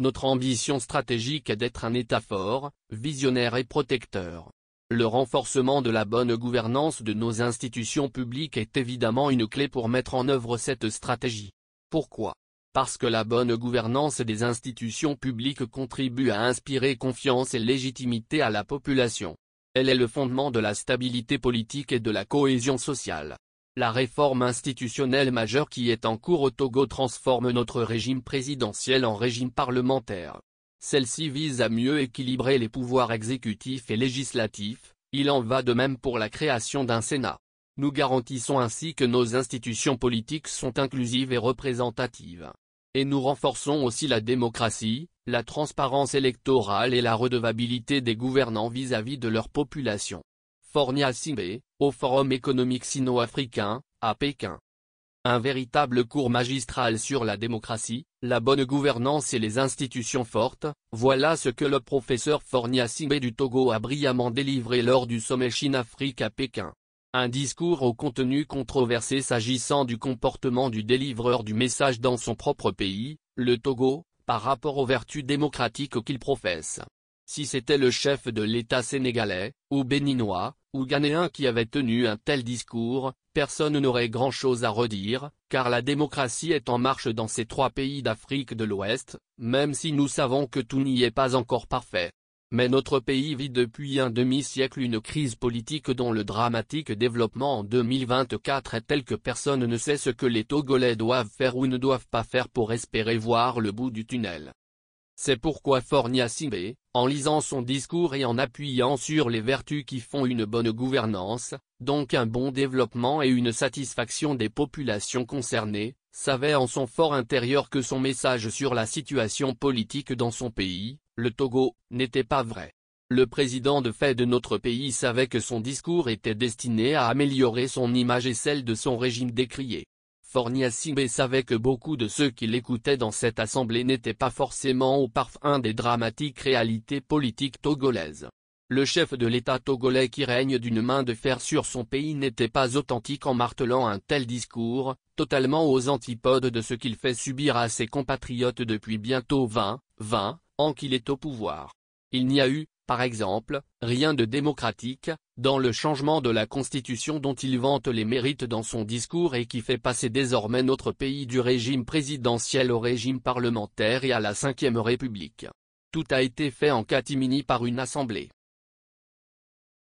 Notre ambition stratégique est d'être un État fort, visionnaire et protecteur. Le renforcement de la bonne gouvernance de nos institutions publiques est évidemment une clé pour mettre en œuvre cette stratégie. Pourquoi Parce que la bonne gouvernance des institutions publiques contribue à inspirer confiance et légitimité à la population. Elle est le fondement de la stabilité politique et de la cohésion sociale. La réforme institutionnelle majeure qui est en cours au Togo transforme notre régime présidentiel en régime parlementaire. Celle-ci vise à mieux équilibrer les pouvoirs exécutifs et législatifs, il en va de même pour la création d'un Sénat. Nous garantissons ainsi que nos institutions politiques sont inclusives et représentatives. Et nous renforçons aussi la démocratie, la transparence électorale et la redevabilité des gouvernants vis-à-vis -vis de leur population. Fornia Simbe, au Forum économique sino-africain, à Pékin. Un véritable cours magistral sur la démocratie, la bonne gouvernance et les institutions fortes, voilà ce que le professeur Fornia Simbe du Togo a brillamment délivré lors du sommet Chine-Afrique à Pékin. Un discours au contenu controversé s'agissant du comportement du délivreur du message dans son propre pays, le Togo, par rapport aux vertus démocratiques qu'il professe si c'était le chef de l'État sénégalais, ou béninois, ou ghanéen qui avait tenu un tel discours, personne n'aurait grand-chose à redire, car la démocratie est en marche dans ces trois pays d'Afrique de l'Ouest, même si nous savons que tout n'y est pas encore parfait. Mais notre pays vit depuis un demi-siècle une crise politique dont le dramatique développement en 2024 est tel que personne ne sait ce que les Togolais doivent faire ou ne doivent pas faire pour espérer voir le bout du tunnel. C'est pourquoi Fornia en lisant son discours et en appuyant sur les vertus qui font une bonne gouvernance, donc un bon développement et une satisfaction des populations concernées, savait en son fort intérieur que son message sur la situation politique dans son pays, le Togo, n'était pas vrai. Le président de fait de notre pays savait que son discours était destiné à améliorer son image et celle de son régime décrié savait que beaucoup de ceux qui l'écoutaient dans cette assemblée n'étaient pas forcément au parfum des dramatiques réalités politiques togolaises. Le chef de l'État togolais qui règne d'une main de fer sur son pays n'était pas authentique en martelant un tel discours, totalement aux antipodes de ce qu'il fait subir à ses compatriotes depuis bientôt 20, 20 ans qu'il est au pouvoir. Il n'y a eu, par exemple, rien de démocratique, dans le changement de la Constitution dont il vante les mérites dans son discours et qui fait passer désormais notre pays du régime présidentiel au régime parlementaire et à la Ve République. Tout a été fait en catimini par une assemblée